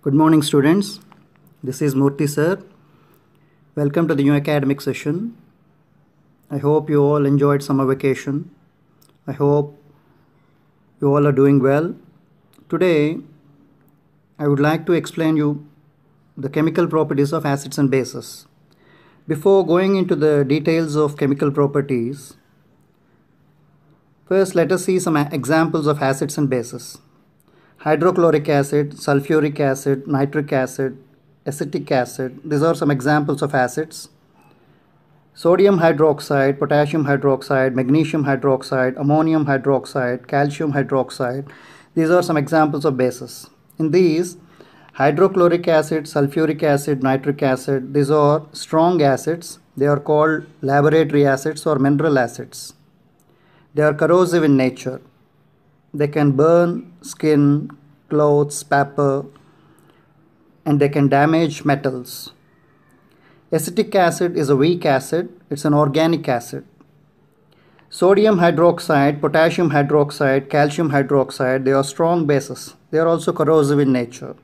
Good morning students. This is Murthy sir. Welcome to the new academic session. I hope you all enjoyed summer vacation. I hope you all are doing well. Today I would like to explain you the chemical properties of acids and bases. Before going into the details of chemical properties, first let us see some examples of acids and bases hydrochloric acid, sulfuric acid, nitric acid, acetic acid. These are some examples of acids. Sodium hydroxide, potassium hydroxide, magnesium hydroxide, ammonium hydroxide, calcium hydroxide. These are some examples of bases. In these, hydrochloric acid, sulfuric acid, nitric acid, these are strong acids. They are called laboratory acids or mineral acids. They are corrosive in nature they can burn skin, clothes, paper, and they can damage metals. Acetic acid is a weak acid, it's an organic acid. Sodium hydroxide, potassium hydroxide, calcium hydroxide, they are strong bases. They are also corrosive in nature.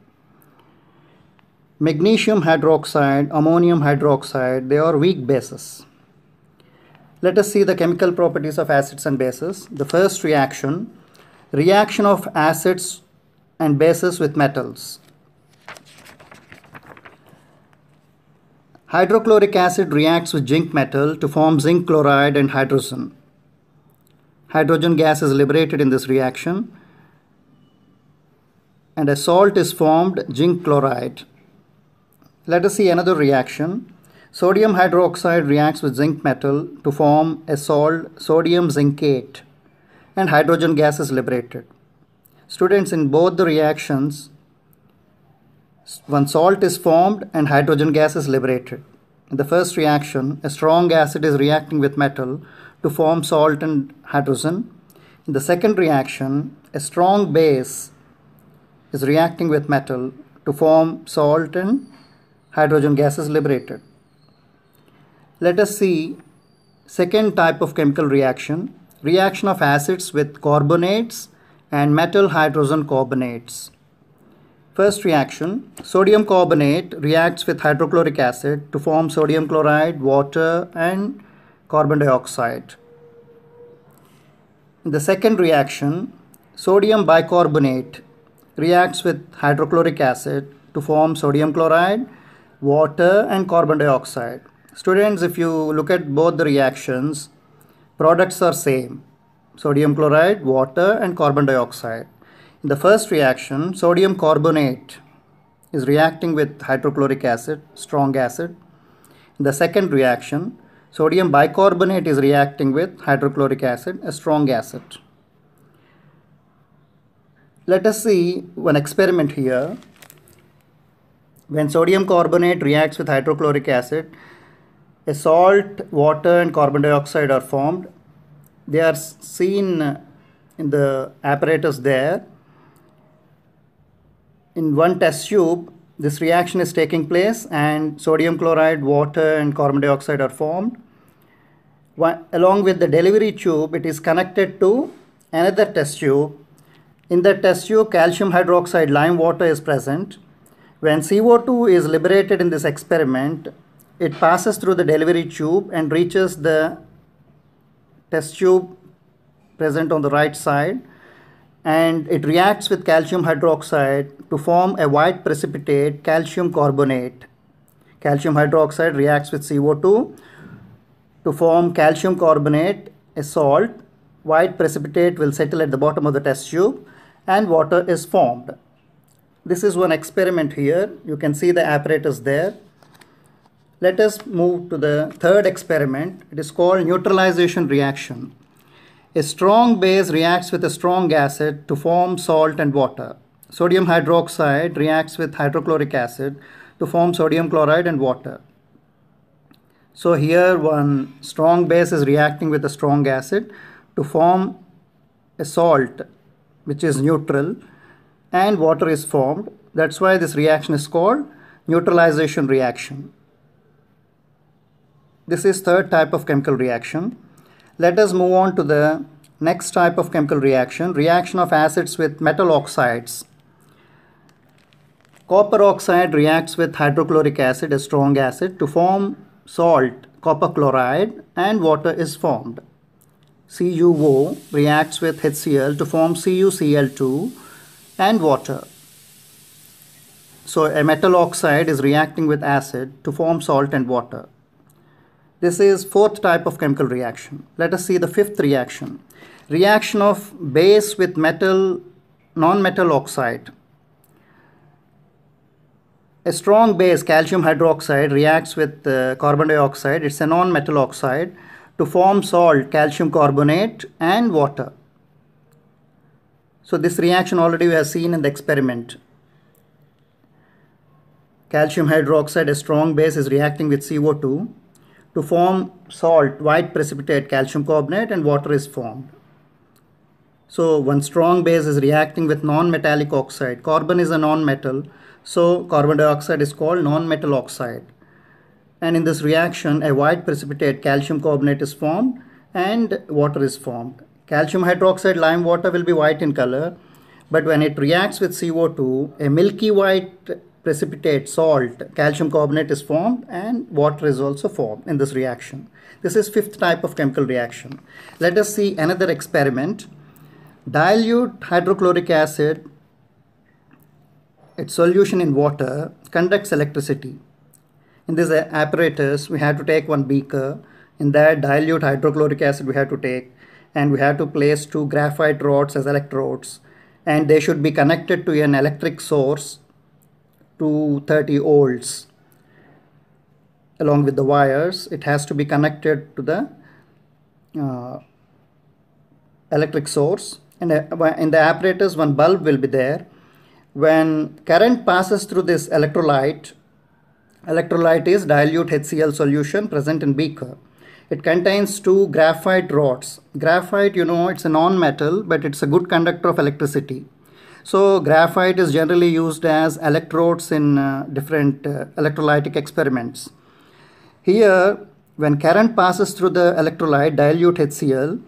Magnesium hydroxide, ammonium hydroxide, they are weak bases. Let us see the chemical properties of acids and bases. The first reaction reaction of acids and bases with metals. Hydrochloric acid reacts with zinc metal to form zinc chloride and hydrogen. Hydrogen gas is liberated in this reaction and a salt is formed zinc chloride. Let us see another reaction. Sodium hydroxide reacts with zinc metal to form a salt sodium zincate and hydrogen gas is liberated. Students, in both the reactions, when salt is formed and hydrogen gas is liberated. In the first reaction, a strong acid is reacting with metal to form salt and hydrogen. In the second reaction, a strong base is reacting with metal to form salt and hydrogen gas is liberated. Let us see second type of chemical reaction reaction of acids with carbonates and metal hydrogen carbonates. First reaction, sodium carbonate reacts with hydrochloric acid to form sodium chloride, water and carbon dioxide. In the second reaction, sodium bicarbonate reacts with hydrochloric acid to form sodium chloride, water and carbon dioxide. Students, if you look at both the reactions, products are same sodium chloride water and carbon dioxide in the first reaction sodium carbonate is reacting with hydrochloric acid strong acid in the second reaction sodium bicarbonate is reacting with hydrochloric acid a strong acid let us see one experiment here when sodium carbonate reacts with hydrochloric acid a salt, water and carbon dioxide are formed. They are seen in the apparatus there. In one test tube, this reaction is taking place and sodium chloride, water and carbon dioxide are formed. One, along with the delivery tube, it is connected to another test tube. In the test tube, calcium hydroxide lime water is present. When CO2 is liberated in this experiment, it passes through the delivery tube and reaches the test tube present on the right side and it reacts with calcium hydroxide to form a white precipitate calcium carbonate. Calcium hydroxide reacts with CO2 to form calcium carbonate, a salt. White precipitate will settle at the bottom of the test tube and water is formed. This is one experiment here. You can see the apparatus there. Let us move to the third experiment. It is called neutralization reaction. A strong base reacts with a strong acid to form salt and water. Sodium hydroxide reacts with hydrochloric acid to form sodium chloride and water. So here one strong base is reacting with a strong acid to form a salt which is neutral and water is formed. That's why this reaction is called neutralization reaction. This is third type of chemical reaction. Let us move on to the next type of chemical reaction, reaction of acids with metal oxides. Copper oxide reacts with hydrochloric acid, a strong acid, to form salt, copper chloride, and water is formed. CuO reacts with HCl to form CuCl2 and water. So a metal oxide is reacting with acid to form salt and water. This is fourth type of chemical reaction. Let us see the fifth reaction. Reaction of base with metal, non-metal oxide. A strong base, calcium hydroxide, reacts with uh, carbon dioxide. It's a non-metal oxide to form salt, calcium carbonate and water. So this reaction already we have seen in the experiment. Calcium hydroxide, a strong base, is reacting with CO2 to form salt, white precipitate, calcium carbonate and water is formed. So one strong base is reacting with non-metallic oxide. Carbon is a non-metal, so carbon dioxide is called non-metal oxide. And in this reaction, a white precipitate, calcium carbonate is formed and water is formed. Calcium hydroxide lime water will be white in color, but when it reacts with CO2, a milky white precipitate, salt, calcium carbonate is formed and water is also formed in this reaction. This is fifth type of chemical reaction. Let us see another experiment. Dilute hydrochloric acid, its solution in water, conducts electricity. In this apparatus, we had to take one beaker. In that dilute hydrochloric acid we had to take and we had to place two graphite rods as electrodes and they should be connected to an electric source to 30 volts along with the wires it has to be connected to the uh, electric source and uh, in the apparatus one bulb will be there when current passes through this electrolyte electrolyte is dilute HCl solution present in beaker it contains two graphite rods graphite you know it's a non-metal but it's a good conductor of electricity so graphite is generally used as electrodes in uh, different uh, electrolytic experiments. Here, when current passes through the electrolyte dilute HCl,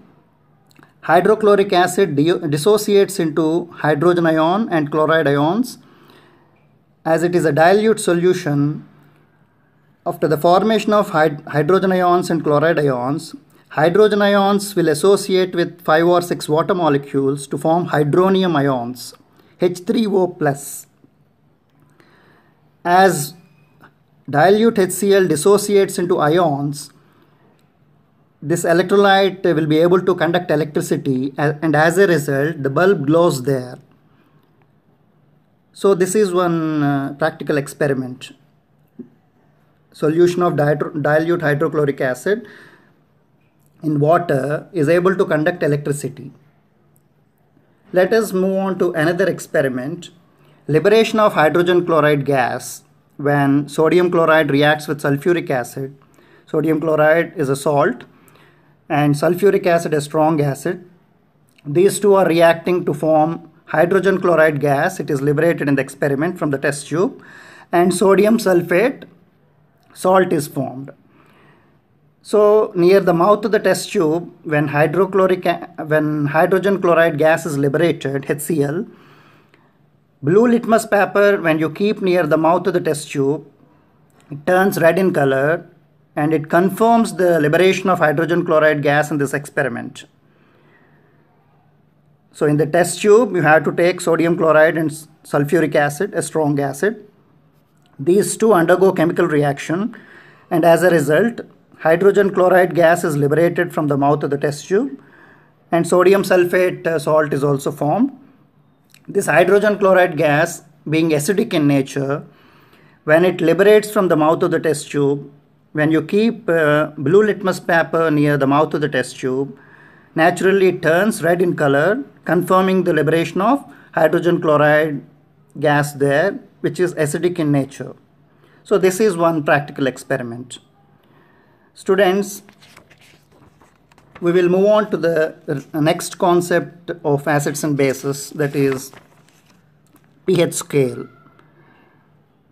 hydrochloric acid dissociates into hydrogen ion and chloride ions. As it is a dilute solution, after the formation of hyd hydrogen ions and chloride ions, hydrogen ions will associate with 5 or 6 water molecules to form hydronium ions. H3O plus. As dilute HCl dissociates into ions, this electrolyte will be able to conduct electricity and as a result the bulb glows there. So this is one uh, practical experiment. Solution of dilute hydrochloric acid in water is able to conduct electricity. Let us move on to another experiment. Liberation of hydrogen chloride gas when sodium chloride reacts with sulfuric acid. Sodium chloride is a salt and sulfuric acid is strong acid. These two are reacting to form hydrogen chloride gas. It is liberated in the experiment from the test tube and sodium sulfate salt is formed. So near the mouth of the test tube, when hydrochloric, when hydrogen chloride gas is liberated, HCl, blue litmus paper, when you keep near the mouth of the test tube, it turns red in color and it confirms the liberation of hydrogen chloride gas in this experiment. So in the test tube, you have to take sodium chloride and sulfuric acid, a strong acid. These two undergo chemical reaction and as a result, Hydrogen chloride gas is liberated from the mouth of the test tube and sodium sulfate uh, salt is also formed. This hydrogen chloride gas being acidic in nature, when it liberates from the mouth of the test tube, when you keep uh, blue litmus paper near the mouth of the test tube, naturally it turns red in color, confirming the liberation of hydrogen chloride gas there, which is acidic in nature. So this is one practical experiment. Students, we will move on to the next concept of assets and bases that is pH scale.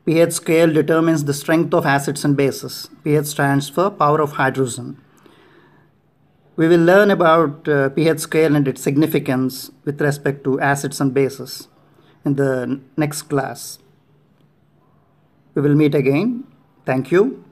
pH scale determines the strength of acids and bases. pH stands for power of hydrogen. We will learn about uh, pH scale and its significance with respect to acids and bases in the next class. We will meet again. Thank you.